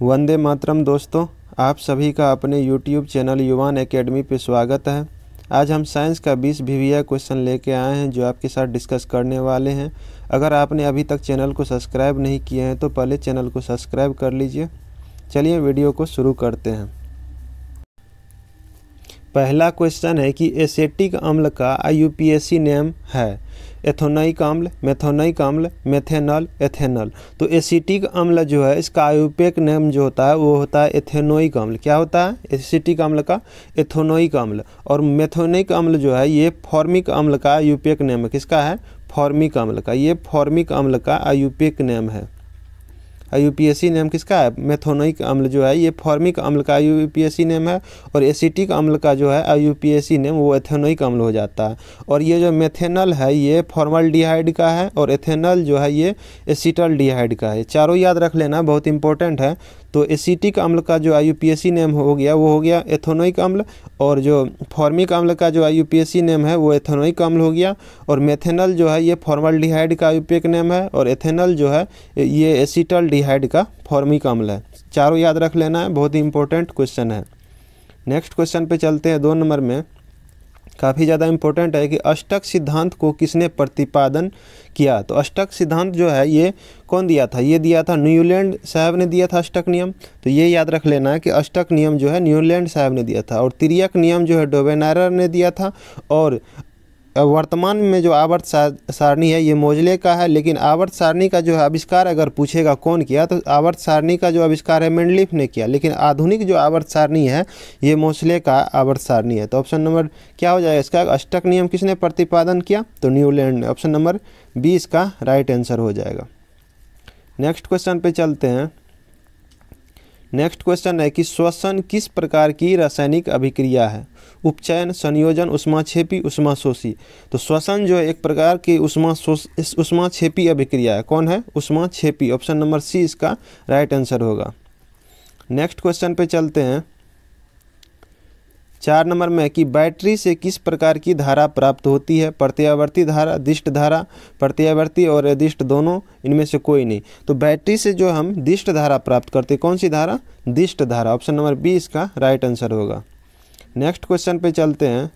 वंदे मातरम दोस्तों आप सभी का अपने YouTube चैनल युवान एकेडमी पर स्वागत है आज हम साइंस का 20 वीवीआई क्वेश्चन लेके आए हैं जो आपके साथ डिस्कस करने वाले हैं अगर आपने अभी तक चैनल को सब्सक्राइब नहीं किए हैं तो पहले चैनल को सब्सक्राइब कर लीजिए चलिए वीडियो को शुरू करते हैं पहला क्वेश्चन है कि एसेटिक अम्ल का आई नेम है एथोनाइक अम्ल मेथोनाइक अम्ल मेथेनॉल एथेनॉल तो एसिटिक अम्ल जो है इसका आयुपेक नेम जो होता है वो होता है एथेनोइक अम्ल क्या होता है एसिटिक अम्ल का एथोनोइक अम्ल और मेथोनिक अम्ल जो है ये फॉर्मिक अम्ल का आयुपेक नेम है किसका है फॉर्मिक अम्ल का ये फॉर्मिक अम्ल का आयुपेक नेम है यूपीएससी नेम किसका है मेथोनिक अम्ल जो है ये फॉर्मिक अम्ल का यूपीएससी नेम है और एसिटिक अम्ल का जो है यूपीएससी नेम वो एथेनोइक अम्ल हो जाता है और ये जो मेथेनल है ये फॉर्मल का है और एथेनल जो है ये एसिटल डिहाइड का है चारों याद रख लेना बहुत इंपॉर्टेंट है तो एसिटिक अम्ल का जो आई नेम हो गया वो हो गया एथोनोइक अम्ल और जो फॉर्मिक अम्ल का जो आई नेम है वो एथोनोइक अम्ल हो गया और मेथेनल जो है ये फॉर्मल का आई नेम है और एथेनल जो है ये एसिटल डिहाइड का फॉर्मिक अम्ल है चारों याद रख लेना है बहुत ही इंपॉर्टेंट क्वेश्चन है नेक्स्ट क्वेश्चन पे चलते हैं दो नंबर में काफ़ी ज़्यादा इम्पोर्टेंट है कि अष्टक सिद्धांत को किसने प्रतिपादन किया तो अष्टक सिद्धांत जो है ये कौन दिया था ये दिया था न्यूलैंड साहब ने दिया था अष्टक नियम तो ये याद रख लेना है कि अष्टक नियम जो है न्यूलैंड साहब ने दिया था और त्रियक नियम जो है डोबेनारर ने दिया था और वर्तमान में जो आवर्त सारणी है ये मोजले का है लेकिन आवर्त सारणी का जो है आविष्कार अगर पूछेगा कौन किया तो आवर्त सारणी का जो आविष्कार है मेंडलिफ ने किया लेकिन आधुनिक जो आवर्त सारणी है ये मोजले का आवर्त सारणी है तो ऑप्शन नंबर क्या हो जाएगा इसका अष्टक नियम किसने प्रतिपादन किया तो न्यूलैंड ऑप्शन नंबर बी इसका राइट आंसर हो जाएगा नेक्स्ट क्वेश्चन पे चलते हैं नेक्स्ट क्वेश्चन है कि श्वसन किस प्रकार की रासायनिक अभिक्रिया है उपचयन संयोजन उष्मा छेपी उष्मा शोषी तो श्वसन जो है एक प्रकार की उष्मा छेपी अभिक्रिया है कौन है छेपी ऑप्शन नंबर सी इसका राइट आंसर होगा नेक्स्ट क्वेश्चन पे चलते हैं चार नंबर में कि बैटरी से किस प्रकार की धारा प्राप्त होती है प्रत्यावर्ती धारा दिष्ट धारा प्रत्यावर्ती और अधिष्ट दोनों इनमें से कोई नहीं तो बैटरी से जो हम दिष्ट धारा प्राप्त करते हैं कौन सी धारा दिष्ट धारा ऑप्शन नंबर बी इसका राइट आंसर होगा नेक्स्ट क्वेश्चन पे चलते हैं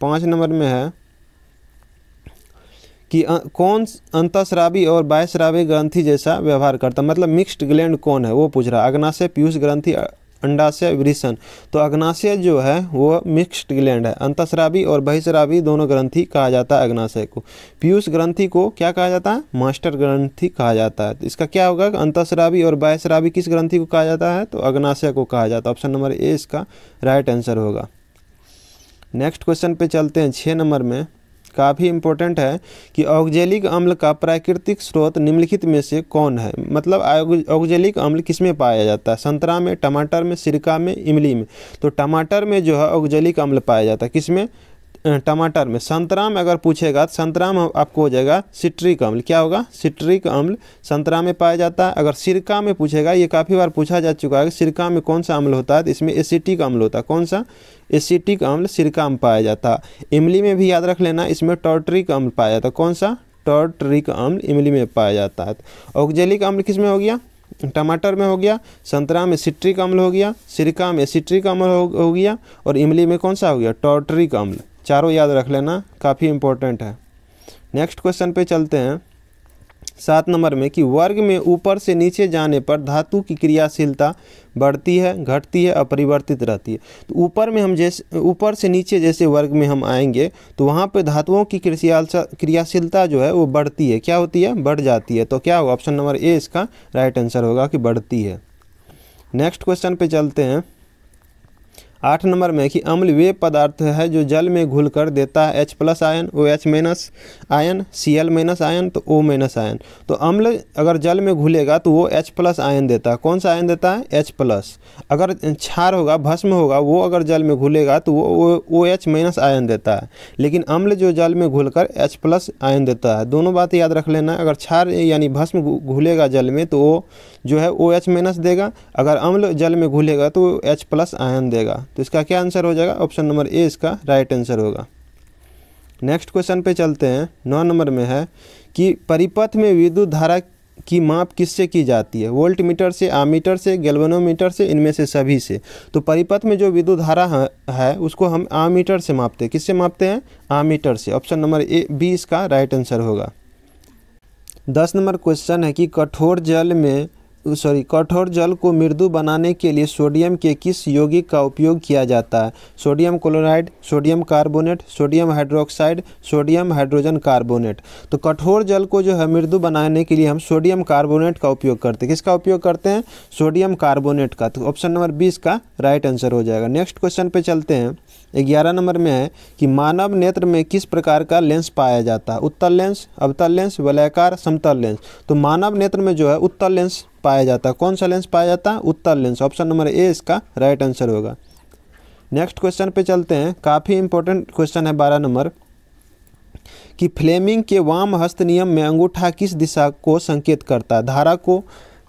पाँच नंबर में है कि कौन अंतश्रावी और बायश्रावी ग्रंथि जैसा व्यवहार करता मतलब मिक्स्ड ग्लैंड कौन है वो पूछ रहा अग्नाशय पीयूष ग्रंथि अंडाशय वृषण तो अग्नाशय जो है वो मिक्स्ड ग्लैंड है अंतस्रावी और बहिश्रावी दोनों ग्रंथि कहा जाता है अग्नाशय को पीयूष ग्रंथि को क्या कहा जाता है मास्टर ग्रंथि कहा जाता है तो इसका क्या होगा अंतस्रावी और बहिश्रावी किस ग्रंथि को कहा जाता है तो अग्नाशय को कहा जाता है ऑप्शन नंबर ए इसका राइट आंसर होगा नेक्स्ट क्वेश्चन पे चलते हैं छः नंबर में काफ़ी इम्पोर्टेंट है कि ऑक्जेलिक अम्ल का प्राकृतिक स्रोत निम्नलिखित में से कौन है मतलब ऑक्जेलिक अम्ल किस में पाया जाता है संतरा में टमाटर में सिरका में इमली में तो टमाटर में जो है ऑक्जेलिक अम्ल पाया जाता है किस में टमाटर में संतरा में अगर पूछेगा तो संतरा में आपको हो जाएगा सिट्रिक अम्ल क्या होगा सिट्रिक अम्ल संतरा में पाया जाता है अगर सिरका में पूछेगा ये काफ़ी बार पूछा जा चुका है कि सिरका में कौन सा अम्ल होता है तो इसमें एसिटिक अम्ल होता है कौन सा एसिटिक अम्ल सिरका में पाया जाता है इमली में भी याद रख लेना इसमें टॉर्ट्रिक अम्ल पाया जाता है कौन सा टॉर्ट्रिक अम्ल इमली में पाया जाता है ऑक्जेलिक अम्ल किस में हो गया टमाटर में हो गया संतरा में सिट्रिक अम्ल हो गया सिरका में सिट्रिक अम्ल हो, हो गया और इमली में कौन सा हो गया टॉर्ट्रिक अम्ल चारों याद रख लेना काफ़ी इम्पोर्टेंट है नेक्स्ट क्वेश्चन पे चलते हैं सात नंबर में कि वर्ग में ऊपर से नीचे जाने पर धातु की क्रियाशीलता बढ़ती है घटती है अपरिवर्तित रहती है तो ऊपर में हम जैसे ऊपर से नीचे जैसे वर्ग में हम आएंगे तो वहाँ पे धातुओं की क्रियाशीलता जो है वो बढ़ती है क्या होती है बढ़ जाती है तो क्या होगा ऑप्शन नंबर ए इसका राइट आंसर होगा कि बढ़ती है नेक्स्ट क्वेश्चन पर चलते हैं आठ नंबर में कि अम्ल वे पदार्थ है जो जल में घुल कर देता है H plus ion O H minus ion C L minus ion तो ओ माइनस आयन तो अम्ल अगर जल में घुलेगा तो वो एच प्लस आयन देता है कौन सा आयन देता है एच प्लस अगर क्षार होगा भस्म होगा वो अगर जल में घुलेगा तो वो ओ एच माइनस आयन देता है लेकिन अम्ल जो जल में घुल कर एच प्लस आयन देता है दोनों बात याद रख लेना अगर क्षार यानी भस्म घुलेगा जल में तो वो जो है ओ एच माइनस देगा अगर अम्ल जल में घुलेगा तो एच प्लस आयन देगा तो इसका क्या आंसर हो जाएगा ऑप्शन नंबर ए इसका राइट आंसर होगा नेक्स्ट क्वेश्चन पे चलते हैं नौ नंबर में है कि परिपथ में विद्युत धारा की माप किससे की जाती है वोल्ट मीटर से आमीटर से गैल्वेनोमीटर से इनमें से सभी से तो परिपथ में जो विद्युत धारा है उसको हम आमीटर से मापते हैं किससे मापते हैं आमीटर से ऑप्शन नंबर ए बी इसका राइट आंसर होगा दस नंबर क्वेश्चन है कि कठोर जल में सॉरी कठोर जल को मृदु बनाने के लिए सोडियम के किस यौगिक का उपयोग किया जाता है sodium chloride sodium carbonate sodium hydroxide sodium hydrogen carbonate तो कठोर जल को जो है मृदु बनाने के लिए हम सोडियम कार्बोनेट का उपयोग करते हैं किसका उपयोग करते हैं सोडियम कार्बोनेट का तो ऑप्शन नंबर बीस का राइट आंसर हो जाएगा नेक्स्ट क्वेश्चन पर चलते हैं ग्यारह नंबर में है कि मानव नेत्र में किस प्रकार का लेंस पाया जाता है उत्तर लेंस अवतल लेंस वलयाकार समतल लेंस तो मानव नेत्र में जो है उत्तर लेंस पाया जाता कौन सा लेंस पाया जाता उत्तर लेंस ऑप्शन नंबर ए इसका राइट आंसर होगा नेक्स्ट क्वेश्चन पे चलते हैं काफ़ी इंपॉर्टेंट क्वेश्चन है बारह नंबर कि फ्लेमिंग के वाम हस्त नियम में अंगूठा किस दिशा को संकेत करता है धारा को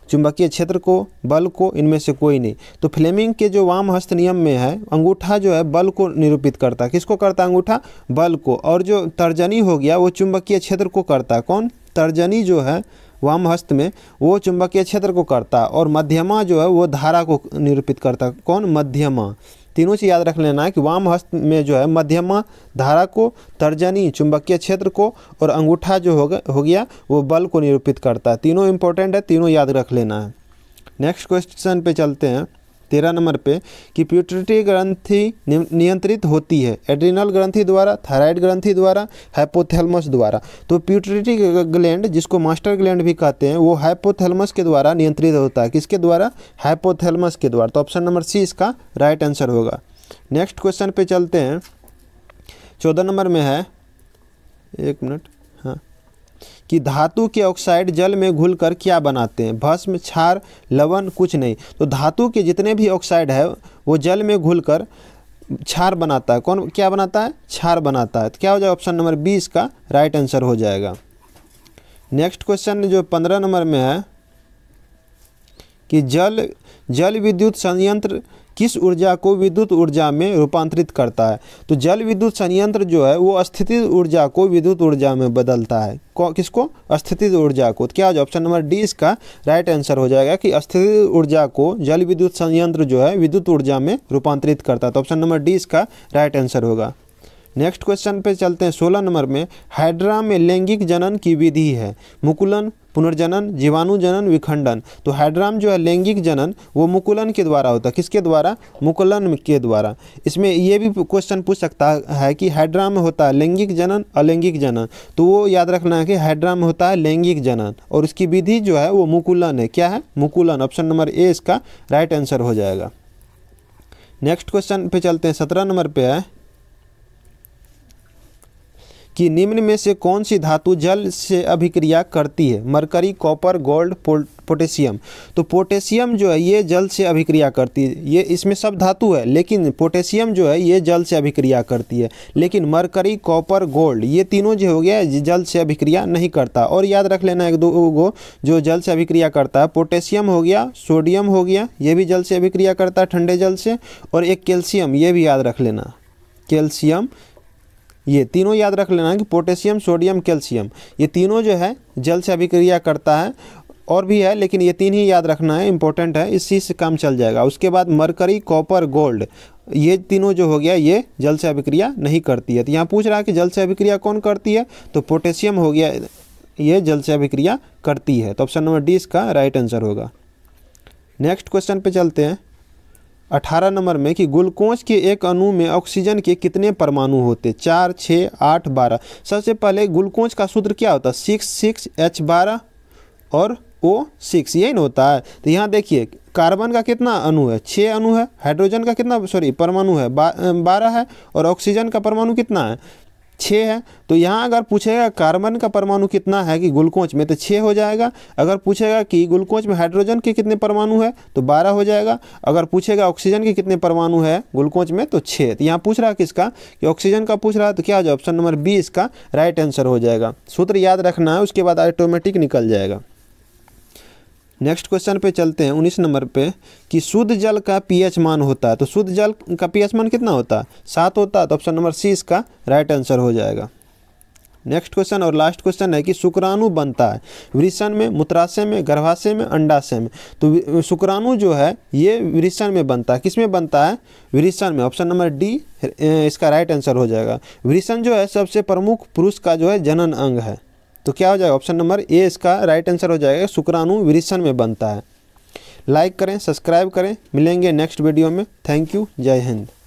चुंबकीय क्षेत्र को बल को इनमें से कोई नहीं तो फ्लेमिंग के जो वाम हस्त नियम में है अंगूठा जो है बल को निरूपित करता है किसको करता अंगूठा बल को और जो तर्जनी हो गया वो चुंबकीय क्षेत्र को करता है कौन तर्जनी जो है वाम हस्त में वो चुंबकीय क्षेत्र को करता और मध्यमा जो है वो धारा को निरूपित करता कौन मध्यमा तीनों से याद रख लेना है कि वाम हस्त में जो है मध्यमा धारा को तर्जनी चुंबकीय क्षेत्र को और अंगूठा जो हो गया हो गया वो बल को निरूपित करता है तीनों इंपॉर्टेंट है तीनों याद रख लेना है नेक्स्ट क्वेश्चन पे चलते हैं तेरह नंबर पे कि प्यूटरी ग्रंथि नियंत्रित होती है एड्रीनल ग्रंथि द्वारा थायराइड ग्रंथि द्वारा हाइपोथेलमस द्वारा तो प्यूटरी ग्लैंड जिसको मास्टर ग्लैंड भी कहते हैं वो हाइपोथेलमस के द्वारा नियंत्रित होता है किसके द्वारा हाइपोथेलमस के द्वारा तो ऑप्शन नंबर सी इसका राइट आंसर होगा नेक्स्ट क्वेश्चन पे चलते हैं चौदह नंबर में है एक मिनट कि धातु के ऑक्साइड जल में घुल कर क्या बनाते हैं भस्म क्षार लवण कुछ नहीं तो धातु के जितने भी ऑक्साइड है वो जल में घुल कर क्षार बनाता है कौन क्या बनाता है क्षार बनाता है तो क्या हो जाएगा ऑप्शन नंबर बीस का राइट आंसर हो जाएगा नेक्स्ट क्वेश्चन जो पंद्रह नंबर में है कि जल जल विद्युत संयंत्र किस ऊर्जा को विद्युत ऊर्जा में रूपांतरित करता है तो जल विद्युत संयंत्र जो है वो स्थितिज ऊर्जा को विद्युत ऊर्जा में बदलता है किसको स्थितिज ऊर्जा को तो क्या हो जाए ऑप्शन नंबर डी इसका राइट आंसर हो जाएगा कि स्थितिज ऊर्जा को जल विद्युत संयंत्र जो है विद्युत ऊर्जा में रूपांतरित करता है तो ऑप्शन नंबर डी इसका राइट आंसर होगा नेक्स्ट क्वेश्चन पे चलते हैं सोलह नंबर में हाइड्रा में लैंगिक जनन की विधि है मुकुलन पुनर्जनन जीवाणु जनन विखंडन तो हाइड्राम जो है लैंगिक जनन वो मुकुलन के द्वारा होता है किसके द्वारा मुकुलन के द्वारा इसमें ये भी क्वेश्चन पूछ सकता है कि हाइड्राम में होता है लैंगिक जनन अलैंगिक जनन तो वो याद रखना है कि हाइड्राम में होता है लैंगिक जनन और उसकी विधि जो है वो मुकुलन है क्या है मुकुलन ऑप्शन नंबर ए इसका राइट आंसर हो जाएगा नेक्स्ट क्वेश्चन पे चलते हैं सत्रह नंबर पे है कि निम्न में से कौन सी धातु जल से अभिक्रिया करती है मरकरी कॉपर गोल्ड पोटेशियम तो पोटेशियम जो है ये जल से अभिक्रिया करती है ये इसमें सब धातु है लेकिन पोटेशियम जो है ये जल से अभिक्रिया करती है लेकिन मरकरी कॉपर गोल्ड ये तीनों जो हो गया जल से अभिक्रिया नहीं करता और याद रख लेना एक दो गो जो जल से अभिक्रिया करता है पोटेशियम हो गया सोडियम हो गया ये भी जल से अभिक्रिया करता है ठंडे जल से और एक कैल्शियम ये भी याद रख लेना कैल्शियम ये तीनों याद रख लेना कि पोटेशियम सोडियम कैल्शियम ये तीनों जो है जल से अभिक्रिया करता है और भी है लेकिन ये तीन ही याद रखना है इम्पोर्टेंट है इसी से काम चल जाएगा उसके बाद मरकरी कॉपर गोल्ड ये तीनों जो हो गया ये जल से अभिक्रिया नहीं करती है तो यहाँ पूछ रहा है कि जल से अभिक्रिया कौन करती है तो पोटेशियम हो गया ये जल से अभिक्रिया करती है तो ऑप्शन नंबर डी इसका राइट आंसर होगा नेक्स्ट क्वेश्चन पे चलते हैं अठारह नंबर में कि ग्लूकोज के एक अणु में ऑक्सीजन के कितने परमाणु होते चार छः आठ बारह सबसे पहले ग्लूकोज का सूत्र क्या होता है सिक्स सिक्स एच बारह और ओ सिक्स यही ना होता है तो यहाँ देखिए कार्बन का कितना अणु है छः अणु है हाइड्रोजन का कितना सॉरी परमाणु है बारह है और ऑक्सीजन का परमाणु कितना है छः है तो यहाँ अगर पूछेगा कार्बन का परमाणु कितना है कि ग्लूकोज में तो छः हो जाएगा अगर पूछेगा कि ग्लूकोज में हाइड्रोजन के कितने परमाणु है तो बारह हो जाएगा अगर पूछेगा ऑक्सीजन के कितने परमाणु है ग्लूकोज में तो छः तो यहाँ पूछ रहा है किसका कि ऑक्सीजन का पूछ रहा है तो क्या हो जाए ऑप्शन नंबर बी इसका राइट आंसर हो जाएगा सूत्र याद रखना है उसके बाद ऑटोमेटिक निकल जाएगा नेक्स्ट क्वेश्चन पे चलते हैं उन्नीस नंबर पे कि शुद्ध जल का पीएच मान होता है तो शुद्ध जल का पीएच मान कितना होता है सात होता है तो ऑप्शन नंबर सी इसका राइट आंसर हो जाएगा नेक्स्ट क्वेश्चन और लास्ट क्वेश्चन है कि शुक्राणु बनता है वृषण में मूत्राशय में गर्भाशय में अंडाशय में तो शुक्राणु जो है ये वृषण में बनता है किस में बनता है वृषण में ऑप्शन नंबर डी इसका राइट आंसर हो जाएगा वृषण जो है सबसे प्रमुख पुरुष का जो है जनन अंग है तो क्या हो जाएगा ऑप्शन नंबर ए इसका राइट आंसर हो जाएगा शुक्राणु विरीसन में बनता है लाइक करें सब्सक्राइब करें मिलेंगे नेक्स्ट वीडियो में थैंक यू जय हिंद